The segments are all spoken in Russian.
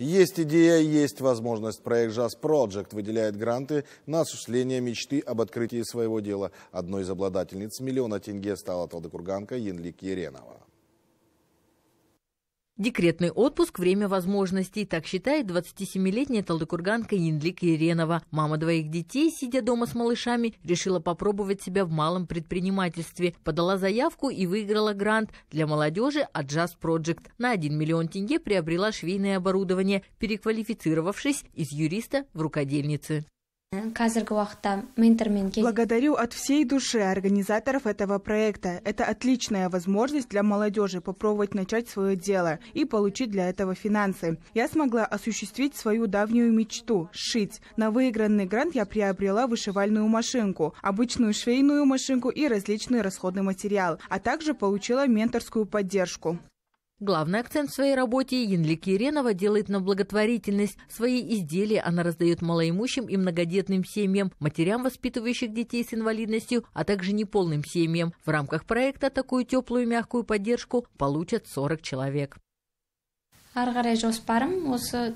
Есть идея, есть возможность. Проект Jazz Project выделяет гранты на осуществление мечты об открытии своего дела. Одной из обладательниц миллиона тенге стала Талдыкурганка Янлик Еренова. Декретный отпуск – время возможностей, так считает 27-летняя талдыкурганка Индлик Иренова. Мама двоих детей, сидя дома с малышами, решила попробовать себя в малом предпринимательстве. Подала заявку и выиграла грант для молодежи от Just Project. На 1 миллион тенге приобрела швейное оборудование, переквалифицировавшись из юриста в рукодельницы. Благодарю от всей души организаторов этого проекта. Это отличная возможность для молодежи попробовать начать свое дело и получить для этого финансы. Я смогла осуществить свою давнюю мечту – шить. На выигранный грант я приобрела вышивальную машинку, обычную швейную машинку и различный расходный материал, а также получила менторскую поддержку. Главный акцент в своей работе Янли Киренова делает на благотворительность. Свои изделия она раздает малоимущим и многодетным семьям, матерям, воспитывающих детей с инвалидностью, а также неполным семьям. В рамках проекта такую теплую мягкую поддержку получат 40 человек. За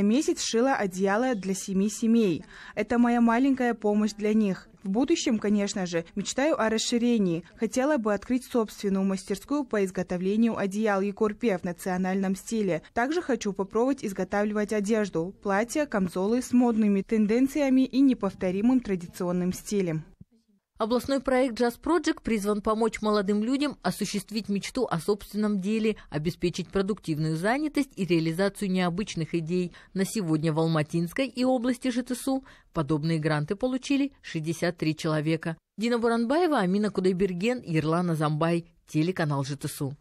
месяц шила одеяло для семи семей. Это моя маленькая помощь для них. В будущем, конечно же, мечтаю о расширении. Хотела бы открыть собственную мастерскую по изготовлению одеял и Якурпе в национальном стиле. Также хочу попробовать изготавливать одежду, платья, камзолы с модными тенденциями и неповторимым традиционным стилем. Областной проект «Джаз Project призван помочь молодым людям осуществить мечту о собственном деле, обеспечить продуктивную занятость и реализацию необычных идей. На сегодня в Алматинской и области ЖТСУ подобные гранты получили 63 человека. Дина Буранбаева, Амина Кудайберген, Ерлан Азамбай, телеканал ЖТСУ.